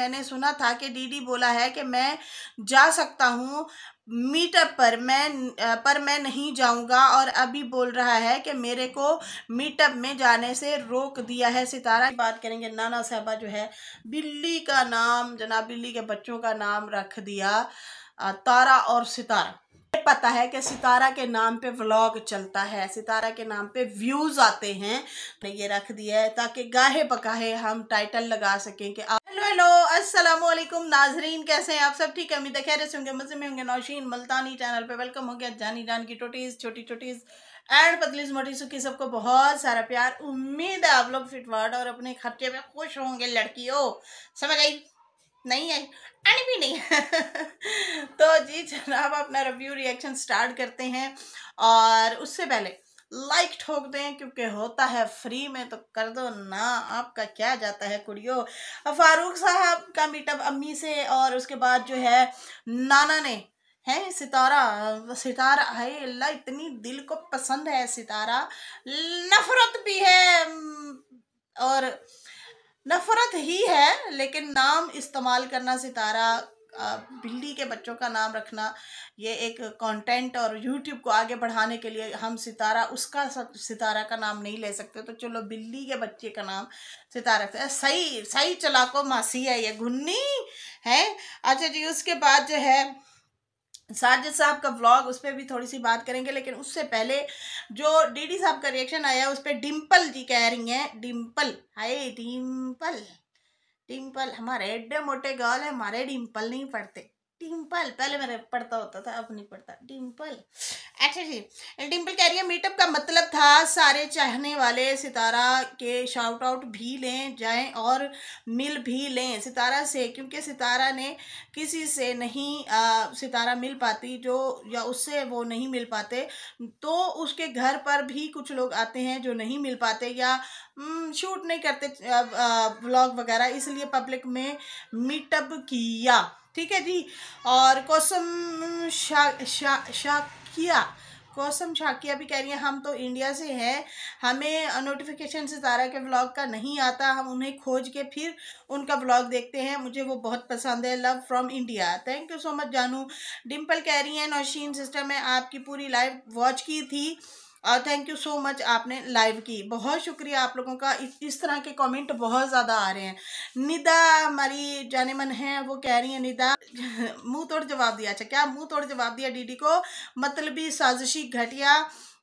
मैंने सुना था कि डीडी बोला है कि मैं जा सकता हूँ मीटअप पर मैं पर मैं नहीं जाऊंगा और अभी बोल रहा है कि मेरे को मीटअप में जाने से रोक दिया है सितारा बात करेंगे नाना साहबा जो है बिल्ली का नाम जनाब बिल्ली के बच्चों का नाम रख दिया तारा और सितारा पता है कि सितारा के नाम पे व्लॉग चलता है सितारा के नाम पे व्यूज आते हैं ये रख दिया है ताकि गाहे पकाहे हम टाइटल लगा सकें कि हेलो हेलो अस्सलाम वालेकुम नाजरीन कैसे हैं आप सब ठीक है उम्मीद है खैर से होंगे मज़े में होंगे नौशीन मल्तानी चैनल पे वेलकम हो गया जानी जान की टोटीज़ छोटी टोटीज़ एंड पतलीस मोटी सुखी सबको बहुत सारा प्यार उम्मीद है आप लोग फिटवर्ड और अपने खर्चे में खुश होंगे लड़की समझ आई नहीं आई एंड भी नहीं तो जी जनाब अपना रिव्यू रिएक्शन स्टार्ट करते हैं और उससे पहले लाइक ठोक दें क्योंकि होता है फ्री में तो कर दो ना आपका क्या जाता है कुड़ियो फारूक साहब का मीटअप अम्मी से और उसके बाद जो है नाना ने है सितारा सितारा है अल्लाह इतनी दिल को पसंद है सितारा नफरत भी है और नफरत ही है लेकिन नाम इस्तेमाल करना सितारा बिल्ली के बच्चों का नाम रखना ये एक कंटेंट और यूट्यूब को आगे बढ़ाने के लिए हम सितारा उसका सितारा का नाम नहीं ले सकते तो चलो बिल्ली के बच्चे का नाम सितारा रखते हैं सही सही चलाको मासी है ये घुन्नी है अच्छा जी उसके बाद जो है साजिद साहब का व्लॉग उस पर भी थोड़ी सी बात करेंगे लेकिन उससे पहले जो डीडी साहब का रिएक्शन आया उस पर डिम्पल जी कह रही हैं डिम्पल हाय डिम्पल डिम्पल हमारे एड्डे मोटे गर्ल है हमारे डिम्पल नहीं पड़ते डिम्पल पहले मेरे पढ़ता होता था अब नहीं पढ़ता डिम्पल अच्छा जी डिम्पल कह रही है मीटअप का मतलब था सारे चाहने वाले सितारा के शाउट आउट भी लें जाएं और मिल भी लें सितारा से क्योंकि सितारा ने किसी से नहीं आ, सितारा मिल पाती जो या उससे वो नहीं मिल पाते तो उसके घर पर भी कुछ लोग आते हैं जो नहीं मिल पाते या शूट नहीं करते ब्लॉग वगैरह इसलिए पब्लिक में मीटअप किया ठीक है जी और कौसम शा, शा, शाकिया कौसम शाकिया भी कह रही हैं हम तो इंडिया से हैं हमें नोटिफिकेशन से तारा के व्लॉग का नहीं आता हम उन्हें खोज के फिर उनका व्लॉग देखते हैं मुझे वो बहुत पसंद है love from India thank you so much जानू डिम्पल कह रही हैं नौशीन सिस्टर मैं आपकी पूरी लाइव वॉच की थी और थैंक यू सो मच आपने लाइव की बहुत शुक्रिया आप लोगों का इस, इस तरह के कमेंट बहुत ज़्यादा आ रहे हैं निदा हमारी जाने मन है वो कह रही है निदा मुंह तोड़ जवाब दिया अच्छा क्या मुंह तोड़ जवाब दिया डीडी को मतलबी साजिशी घटिया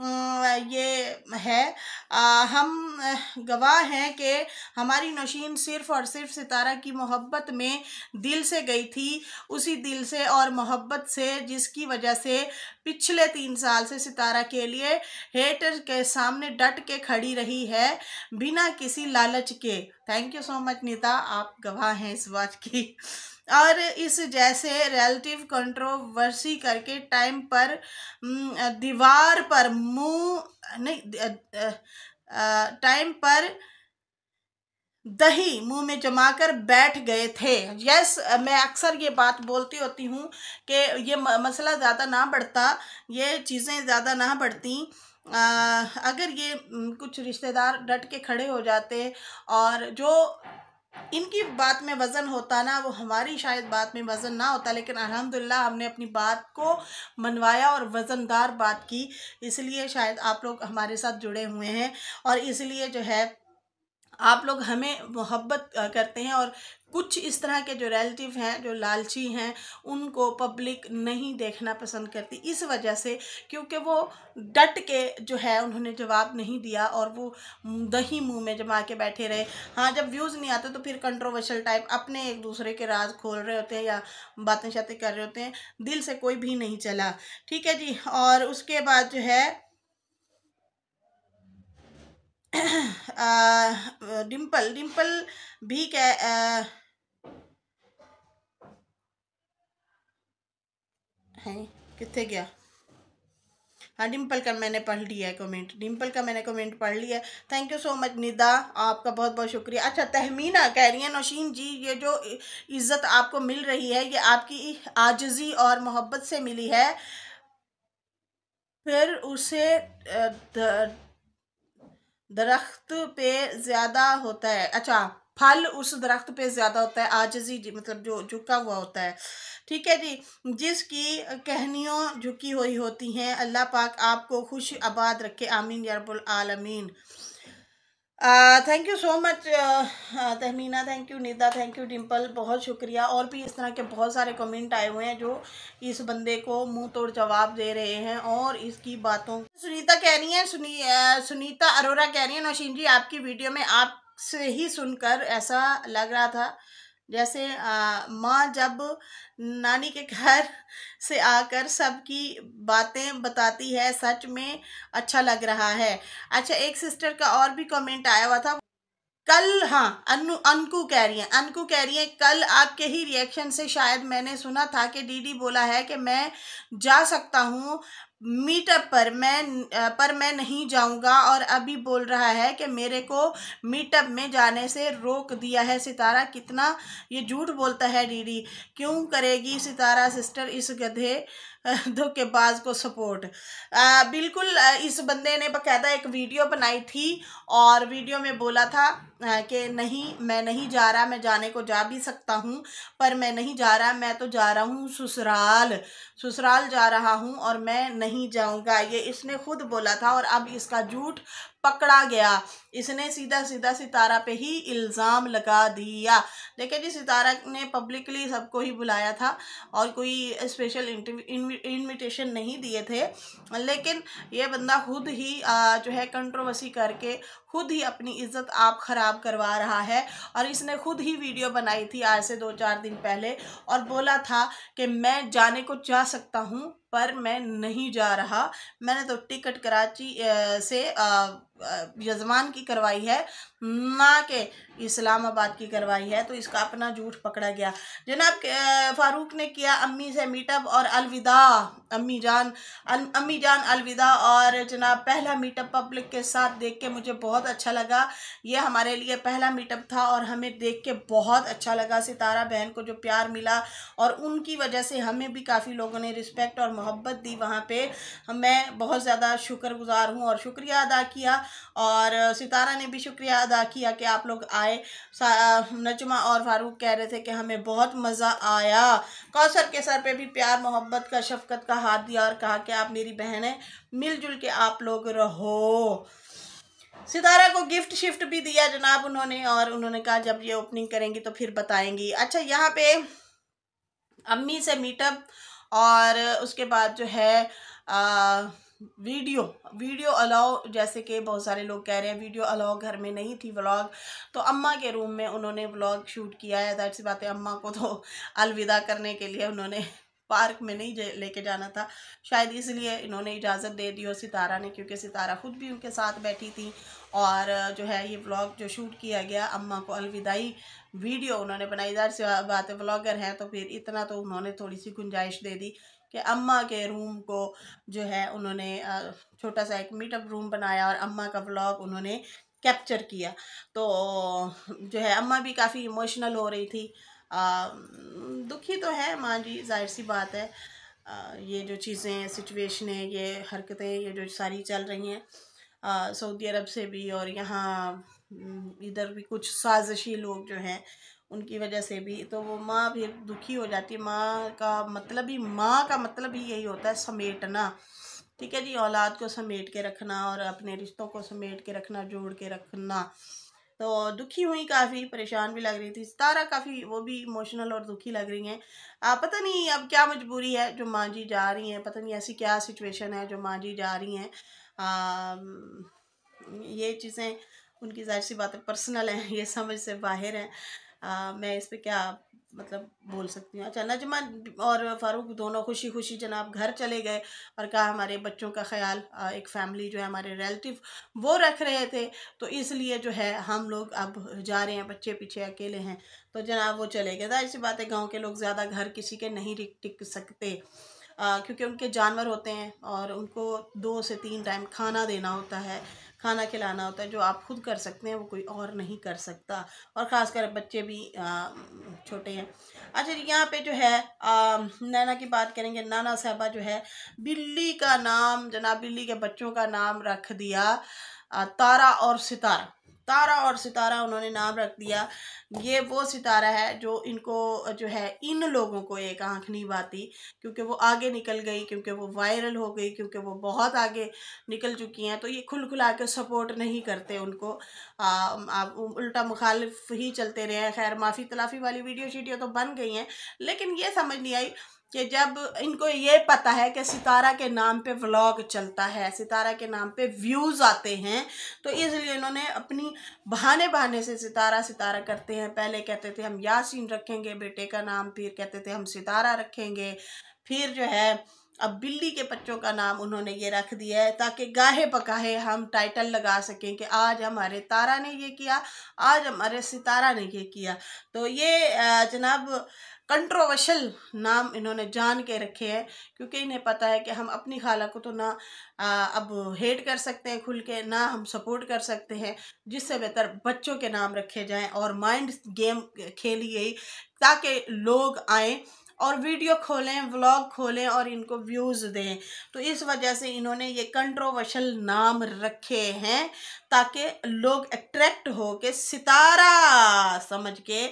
ये है आ, हम गवाह हैं कि हमारी नशीन सिर्फ़ और सिर्फ सितारा की मोहब्बत में दिल से गई थी उसी दिल से और मोहब्बत से जिसकी वजह से पिछले तीन साल से सितारा के लिए हेटर के सामने डट के खड़ी रही है बिना किसी लालच के thank you so much Neeta आप गवाह हैं इस बात की और इस जैसे रिलेटिव कंट्रोवर्सी करके टाइम पर दीवार पर मुंह नहीं टाइम पर दही मुंह में जमाकर बैठ गए थे यस मैं अक्सर ये बात बोलती होती हूँ कि ये मसला ज़्यादा ना बढ़ता ये चीज़ें ज़्यादा ना बढ़ती आ, अगर ये कुछ रिश्तेदार डट के खड़े हो जाते और जो इनकी बात में वज़न होता ना वो हमारी शायद बात में वज़न ना होता लेकिन अल्हम्दुलिल्लाह हमने अपनी बात को मनवाया और वज़नदार बात की इसलिए शायद आप लोग हमारे साथ जुड़े हुए हैं और इसलिए जो है आप लोग हमें मोहब्बत करते हैं और कुछ इस तरह के जो रिलेटिव हैं जो लालची हैं उनको पब्लिक नहीं देखना पसंद करती इस वजह से क्योंकि वो डट के जो है उन्होंने जवाब नहीं दिया और वो दही मुंह में जमा के बैठे रहे हाँ जब व्यूज़ नहीं आते तो फिर कंट्रोवर्शियल टाइप अपने एक दूसरे के राज खोल रहे होते हैं या बातें शातें कर रहे होते हैं दिल से कोई भी नहीं चला ठीक है जी और उसके बाद जो है डिंपल डिंपल भी कह कितने गया हाँ डिम्पल का मैंने पढ़ लिया है कमेंट डिम्पल का मैंने कमेंट पढ़ लिया है thank you so much Nida आपका बहुत बहुत शुक्रिया अच्छा तहमीना कह रही है नौशीन जी ये जो इज़्ज़त आपको मिल रही है ये आपकी आजजी और मोहब्बत से मिली है फिर उसे द, द, दरख्त पे ज़्यादा होता है अच्छा फल उस दरख्त पे ज़्यादा होता है आजजी मतलब जो झुका हुआ होता है ठीक है जी जिसकी कहनियों झुकी हुई होती हैं अल्लाह पाक आपको खुश आबाद रखे आमीन यारबुल आलमीन thank you so much Tahmina thank you Nida thank you Dimple बहुत शुक्रिया और भी इस तरह के बहुत सारे कमेंट आए हुए हैं जो इस बंदे को मुंह तोड़ जवाब दे रहे हैं और इसकी बातों सुनीता कह रही हैं सुनी आ, uh, सुनीता अरोरा कह रही हैं नौशीन जी आपकी वीडियो में आपसे ही सुनकर ऐसा लग रहा था जैसे माँ जब नानी के घर से आकर सबकी बातें बताती है सच में अच्छा लग रहा है अच्छा एक सिस्टर का और भी कमेंट आया हुआ था कल हाँ अनु अनकू कह रही हैं अनकू कह रही हैं कल आपके ही रिएक्शन से शायद मैंने सुना था कि डीडी बोला है कि मैं जा सकता हूँ मीटअप पर मैं पर मैं नहीं जाऊंगा और अभी बोल रहा है कि मेरे को मीटअप में जाने से रोक दिया है सितारा कितना ये झूठ बोलता है डीडी क्यों करेगी सितारा सिस्टर इस गधे धोखेबाज को सपोर्ट आ, बिल्कुल इस बंदे ने बकायदा एक वीडियो बनाई थी और वीडियो में बोला था कि नहीं मैं नहीं जा रहा मैं जाने को जा भी सकता हूँ पर मैं नहीं जा रहा मैं तो जा रहा हूँ ससुराल ससुराल जा रहा हूँ और मैं नहीं नहीं जाऊंगा ये इसने खुद बोला था और अब इसका झूठ पकड़ा गया इसने सीधा सीधा सितारा पे ही इल्ज़ाम लगा दिया देखिए जी सितारा ने पब्लिकली सबको ही बुलाया था और कोई स्पेशल इनविटेशन नहीं दिए थे लेकिन ये बंदा खुद ही जो है कंट्रोवर्सी करके खुद ही अपनी इज़्ज़त आप ख़राब करवा रहा है और इसने खुद ही वीडियो बनाई थी आज से दो चार दिन पहले और बोला था कि मैं जाने को जा सकता हूँ पर मैं नहीं जा रहा मैंने तो टिकट कराची से यजमान की करवाई है ना के इस्लामाबाद की करवाई है तो इसका अपना झूठ पकड़ा गया जनाब फारूक ने किया अम्मी से मीटअप और अलविदा अम्मी जान अल, अम्मी जान अलविदा और जनाब पहला मीटअप पब्लिक के साथ देख के मुझे बहुत अच्छा लगा ये हमारे लिए पहला मीटअप था और हमें देख के बहुत अच्छा लगा सितारा बहन को जो प्यार मिला और उनकी वजह से हमें भी काफ़ी लोगों ने रिस्पेक्ट और मोहब्बत दी वहाँ पर मैं बहुत ज़्यादा शुक्रगुजार हूँ और शुक्रिया अदा किया और सितारा ने भी शुक्रिया अदा किया कि आप लोग आए आए नजमा और फारूक कह रहे थे कि हमें बहुत मज़ा आया कौसर के सर पे भी प्यार मोहब्बत का शफकत का हाथ दिया और कहा कि आप मेरी बहन हैं मिलजुल के आप लोग रहो सितारा को गिफ्ट शिफ्ट भी दिया जनाब उन्होंने और उन्होंने कहा जब ये ओपनिंग करेंगी तो फिर बताएंगी अच्छा यहाँ पे अम्मी से मीटअप और उसके बाद जो है आ, वीडियो वीडियो अलाउ जैसे कि बहुत सारे लोग कह रहे हैं वीडियो अलाउ घर में नहीं थी व्लॉग तो अम्मा के रूम में उन्होंने व्लॉग शूट किया है दैट सी अम्मा को तो अलविदा करने के लिए उन्होंने पार्क में नहीं लेके जाना था शायद इसलिए इन्होंने इजाज़त दे दी और सितारा ने क्योंकि सितारा ख़ुद भी उनके साथ बैठी थी और जो है ये व्लॉग जो शूट किया गया अम्मा को अलविदाई वीडियो उन्होंने बनाई दर से बात व्लॉगर हैं तो फिर इतना तो उन्होंने थोड़ी सी गुंजाइश दे दी कि अम्मा के रूम को जो है उन्होंने छोटा सा एक मीटअप रूम बनाया और अम्मा का व्लॉग उन्होंने कैप्चर किया तो जो है अम्मा भी काफ़ी इमोशनल हो रही थी आ, दुखी तो है माँ जी जाहिर सी बात है आ, ये जो चीज़ें सिचुएशनें ये हरकतें ये जो सारी चल रही हैं सऊदी अरब से भी और यहाँ इधर भी कुछ साजिशी लोग जो हैं उनकी वजह से भी तो वो माँ फिर दुखी हो जाती है माँ का मतलब ही माँ का मतलब ही यही होता है समेटना ठीक है जी औलाद को समेट के रखना और अपने रिश्तों को समेट के रखना जोड़ के रखना तो दुखी हुई काफ़ी परेशान भी लग रही थी सितारा काफ़ी वो भी इमोशनल और दुखी लग रही हैं पता नहीं अब क्या मजबूरी है जो माँ जी जा रही हैं पता नहीं ऐसी क्या सिचुएशन है जो माँ जी जा रही हैं ये चीज़ें उनकी जाहिर सी बातें पर्सनल हैं ये समझ से बाहर हैं आ, मैं इस पर क्या मतलब बोल सकती हूँ अच्छा नजमा और फारूक दोनों खुशी खुशी जनाब घर चले गए और कहा हमारे बच्चों का ख्याल एक फैमिली जो है हमारे रिलेटिव वो रख रहे थे तो इसलिए जो है हम लोग अब जा रहे हैं बच्चे पीछे अकेले हैं तो जनाब वो चले गए जाहिर सी बात है गाँव के लोग ज़्यादा घर किसी के नहीं टिक सकते आ, क्योंकि उनके जानवर होते हैं और उनको दो से तीन टाइम खाना देना होता है खाना खिलाना होता है जो आप खुद कर सकते हैं वो कोई और नहीं कर सकता और ख़ासकर बच्चे भी छोटे हैं अच्छा यहाँ पे जो है आ, नैना की बात करेंगे नाना साहबा जो है बिल्ली का नाम जनाब बिल्ली के बच्चों का नाम रख दिया तारा और सितारा तारा और सितारा उन्होंने नाम रख दिया ये वो सितारा है जो इनको जो है इन लोगों को एक आँख नहीं बाती क्योंकि वो आगे निकल गई क्योंकि वो वायरल हो गई क्योंकि वो बहुत आगे निकल चुकी हैं तो ये खुल खुला के सपोर्ट नहीं करते उनको आ, उल्टा मुखालिफ ही चलते रहे खैर माफ़ी तलाफ़ी वाली वीडियो शीडियो तो बन गई हैं लेकिन ये समझ नहीं आई कि जब इनको ये पता है कि सितारा के नाम पे व्लॉग चलता है सितारा के नाम पे व्यूज़ आते हैं तो इसलिए इन्होंने अपनी बहाने बहाने से सितारा सितारा करते हैं पहले कहते थे हम यासीन रखेंगे बेटे का नाम फिर कहते थे हम सितारा रखेंगे फिर जो है अब बिल्ली के बच्चों का नाम उन्होंने ये रख दिया है ताकि गाहे पकाहे हम टाइटल लगा सकें कि आज हमारे तारा ने ये किया आज हमारे सितारा ने ये किया तो ये जनाब कंट्रोवर्शल नाम इन्होंने जान के रखे हैं क्योंकि इन्हें पता है कि हम अपनी खाला को तो ना आ, अब हेट कर सकते हैं खुल के ना हम सपोर्ट कर सकते हैं जिससे बेहतर बच्चों के नाम रखे जाएं और माइंड गेम खेली गई ताकि लोग आए और वीडियो खोलें व्लॉग खोलें और इनको व्यूज़ दें तो इस वजह से इन्होंने ये कंट्रोवर्शल नाम रखे हैं ताकि लोग अट्रैक्ट हो के सितारा समझ के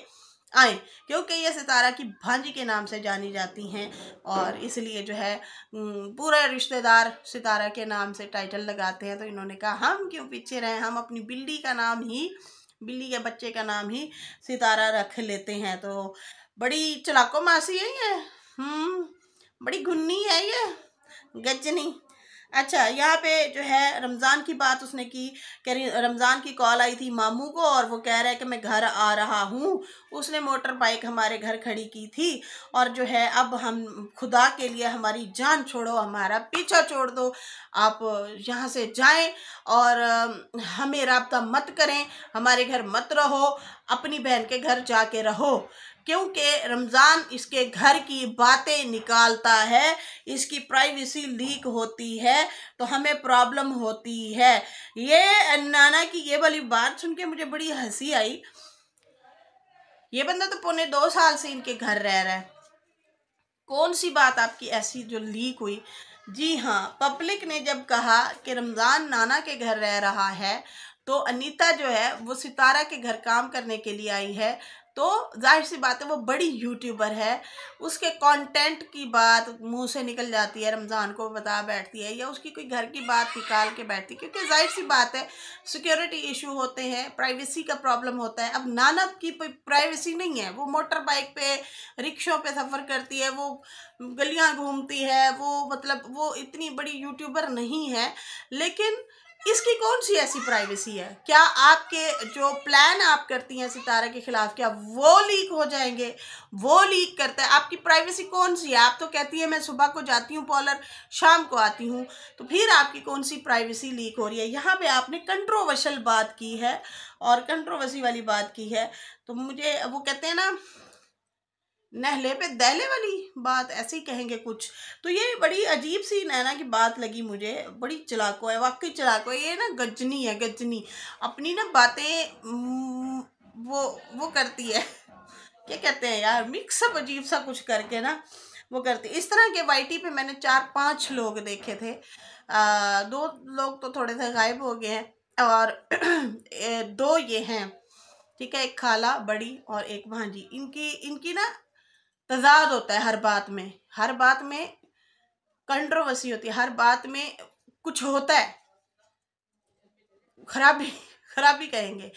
आए क्योंकि ये सितारा की भांजी के नाम से जानी जाती हैं और इसलिए जो है पूरे रिश्तेदार सितारा के नाम से टाइटल लगाते हैं तो इन्होंने कहा हम क्यों पीछे रहें हम अपनी बिल्ली का नाम ही बिल्ली के बच्चे का नाम ही सितारा रख लेते हैं तो बड़ी चलाको मासी है ये हम्म बड़ी घुन्नी है ये गजनी अच्छा यहाँ पे जो है रमज़ान की बात उसने की कह रही रमज़ान की कॉल आई थी मामू को और वो कह रहा है कि मैं घर आ रहा हूँ उसने मोटर बाइक हमारे घर खड़ी की थी और जो है अब हम खुदा के लिए हमारी जान छोड़ो हमारा पीछा छोड़ दो आप यहाँ से जाएं और हमें रबता मत करें हमारे घर मत रहो अपनी बहन के घर जाके रहो क्योंकि रमज़ान इसके घर की बातें निकालता है इसकी प्राइवेसी लीक होती है तो हमें प्रॉब्लम होती है ये नाना की ये वाली बात सुन के मुझे बड़ी हंसी आई ये बंदा तो पौने दो साल से इनके घर रह रहा है कौन सी बात आपकी ऐसी जो लीक हुई जी हाँ पब्लिक ने जब कहा कि रमज़ान नाना के घर रह रहा है तो अनीता जो है वो सितारा के घर काम करने के लिए आई है तो जाहिर सी बात है वो बड़ी यूट्यूबर है उसके कंटेंट की बात मुंह से निकल जाती है रमज़ान को बता बैठती है या उसकी कोई घर की बात निकाल के बैठती है क्योंकि जाहिर सी बात है सिक्योरिटी इशू होते हैं प्राइवेसी का प्रॉब्लम होता है अब नानब की प्राइवेसी नहीं है वो मोटर बाइक पे रिक्शों पे सफ़र करती है वो गलियाँ घूमती है वो मतलब वो इतनी बड़ी यूट्यूबर नहीं है लेकिन इसकी कौन सी ऐसी प्राइवेसी है क्या आपके जो प्लान आप करती हैं सितारा के ख़िलाफ़ क्या वो लीक हो जाएंगे वो लीक करता है आपकी प्राइवेसी कौन सी है आप तो कहती है मैं सुबह को जाती हूँ पॉलर शाम को आती हूँ तो फिर आपकी कौन सी प्राइवेसी लीक हो रही है यहाँ पे आपने कंट्रोवर्शल बात की है और कंट्रोवर्सी वाली बात की है तो मुझे वो कहते हैं ना नहले पे दहले वाली बात ऐसे ही कहेंगे कुछ तो ये बड़ी अजीब सी नैना की बात लगी मुझे बड़ी चलाको है वाकई चलाको है ये ना गजनी है गजनी अपनी ना बातें वो वो करती है क्या कहते हैं यार मिक्सअप अजीब सा कुछ करके ना वो करती इस तरह के वाईटी पे मैंने चार पांच लोग देखे थे आ, दो लोग तो थोड़े से गायब हो गए हैं और दो ये हैं ठीक है एक खाला बड़ी और एक भांजी इनकी इनकी ना तजाद होता है हर बात में हर बात में कंट्रोवर्सी होती है हर बात में कुछ होता है खराबी खराबी कहेंगे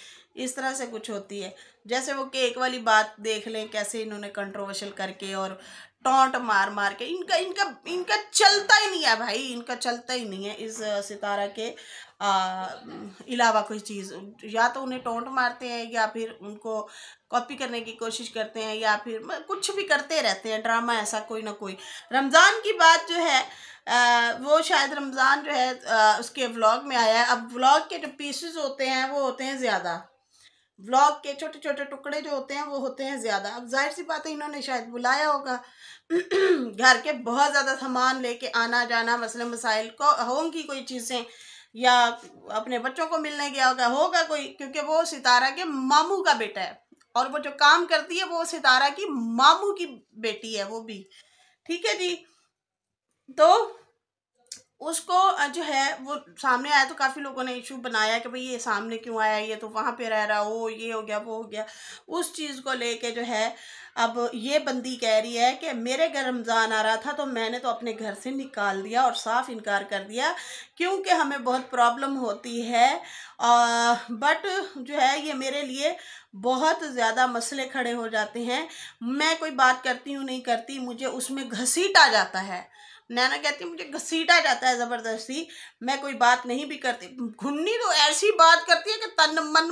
इस तरह से कुछ होती है जैसे वो केक वाली बात देख लें कैसे इन्होंने कंट्रोवर्शियल करके और टोंट मार मार के इनका इनका इनका चलता ही नहीं है भाई इनका चलता ही नहीं है इस सितारा के अलावा कोई चीज़ या तो उन्हें टोंट मारते हैं या फिर उनको कॉपी करने की कोशिश करते हैं या फिर कुछ भी करते रहते हैं ड्रामा ऐसा कोई ना कोई रमज़ान की बात जो है आ, वो शायद रमज़ान जो है आ, उसके व्लॉग में आया है अब व्लॉग के जो पीसेस होते हैं वो होते हैं ज़्यादा व्लॉग के छोटे छोटे टुकड़े जो होते हैं वो होते हैं ज़्यादा अब जाहिर सी बात है इन्होंने शायद बुलाया होगा घर के बहुत ज़्यादा सामान लेके आना जाना मसले मसाइल को होंगी कोई चीज़ें या अपने बच्चों को मिलने गया होगा होगा कोई क्योंकि वो सितारा के मामू का बेटा है और वो जो काम करती है वो सितारा की मामू की बेटी है वो भी ठीक है जी तो उसको जो है वो सामने आया तो काफ़ी लोगों ने इशू बनाया कि भाई ये सामने क्यों आया ये तो वहाँ पे रह रहा हो ये हो गया वो हो गया उस चीज़ को लेके जो है अब ये बंदी कह रही है कि मेरे घर रमज़ान आ रहा था तो मैंने तो अपने घर से निकाल दिया और साफ इनकार कर दिया क्योंकि हमें बहुत प्रॉब्लम होती है आ, बट जो है ये मेरे लिए बहुत ज़्यादा मसले खड़े हो जाते हैं मैं कोई बात करती हूँ नहीं करती मुझे उसमें घसीटा जाता है नैना कहती मुझे घसीटा जाता है ज़बरदस्ती मैं कोई बात नहीं भी करती घुन्नी तो ऐसी बात करती है कि तन मन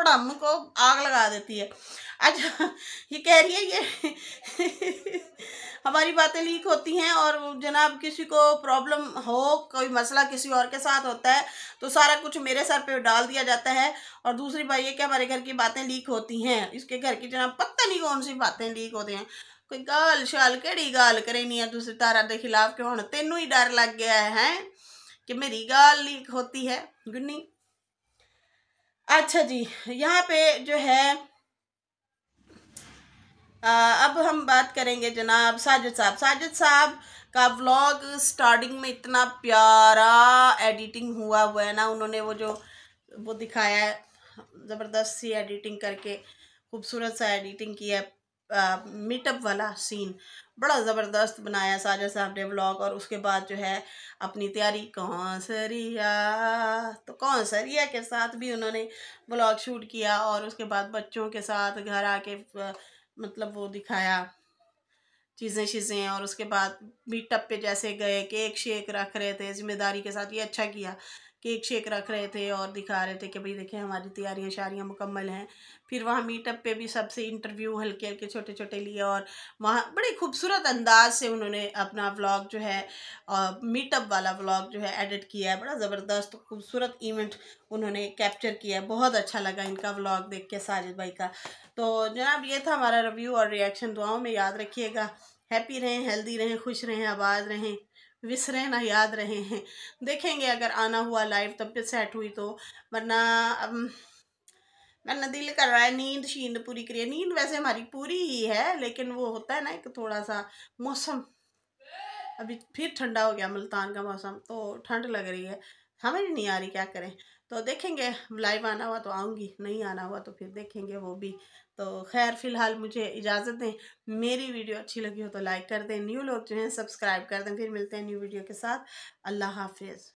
पड़म को आग लगा देती है अच्छा ये कह रही है ये हमारी बातें लीक होती हैं और जनाब किसी को प्रॉब्लम हो कोई मसला किसी और के साथ होता है तो सारा कुछ मेरे सर पे डाल दिया जाता है और दूसरी बात ये कि हमारे घर की बातें लीक होती हैं इसके घर की जनाब पता नहीं कौन सी बातें लीक होती हैं गाल शाल ਸ਼ਾਲ गाल ਗਾਲ ਕਰੇਨੀ ਆ ਤੁਸੀਂ ਤਾਰਾ ਦੇ ਖਿਲਾਫ ਕਿ ਹੁਣ ਤੈਨੂੰ ਹੀ ਡਰ ਲੱਗ ਗਿਆ है कि मेरी गाल लीक होती है गुन्नी अच्छा जी यहाँ पे जो है आ, अब हम बात करेंगे जनाब साजिद साहब साजिद साहब का व्लॉग स्टार्टिंग में इतना प्यारा एडिटिंग हुआ हुआ है ना उन्होंने वो जो वो दिखाया है ज़बरदस्त सी एडिटिंग करके खूबसूरत सा एडिटिंग किया है मीटअप वाला सीन बड़ा ज़बरदस्त बनाया साजा साहब ने ब्लॉग और उसके बाद जो है अपनी तैयारी कौन सरिया तो कौन सरिया के साथ भी उन्होंने ब्लॉग शूट किया और उसके बाद बच्चों के साथ घर आके मतलब वो दिखाया चीज़ें शीज़ें और उसके बाद मीटअप पे जैसे गए केक शेक रख रहे थे ज़िम्मेदारी के साथ ये अच्छा किया केक शेक रख रहे थे और दिखा रहे थे कि भाई देखिए हमारी तैयारियाँ शारियाँ मुकम्मल हैं फिर वहाँ मीटअप पे भी सबसे इंटरव्यू हल्के हल्के छोटे छोटे लिए और वहाँ बड़े खूबसूरत अंदाज से उन्होंने अपना व्लॉग जो है मीटअप वाला व्लॉग जो है एडिट किया है बड़ा ज़बरदस्त खूबसूरत इवेंट उन्होंने कैप्चर किया है बहुत अच्छा लगा इनका व्लॉग देख के साजिद भाई का तो जनाब ये था हमारा रिव्यू और रिएक्शन दुआओं में याद रखिएगा हैप्पी रहें हेल्दी रहें खुश रहें आबाद रहें विसरे ना याद रहे हैं देखेंगे अगर आना हुआ लाइव तब पे सेट हुई तो वरना वरना दिल कर रहा है नींद शींद पूरी करिए नींद वैसे हमारी पूरी ही है लेकिन वो होता है ना एक थोड़ा सा मौसम अभी फिर ठंडा हो गया मुल्तान का मौसम तो ठंड लग रही है हमें नहीं आ रही क्या करें तो देखेंगे लाइव आना हुआ तो आऊँगी नहीं आना हुआ तो फिर देखेंगे वो भी तो खैर फ़िलहाल मुझे इजाज़त दें मेरी वीडियो अच्छी लगी हो तो लाइक कर दें न्यू लोग जो हैं सब्सक्राइब कर दें फिर मिलते हैं न्यू वीडियो के साथ अल्लाह हाफिज़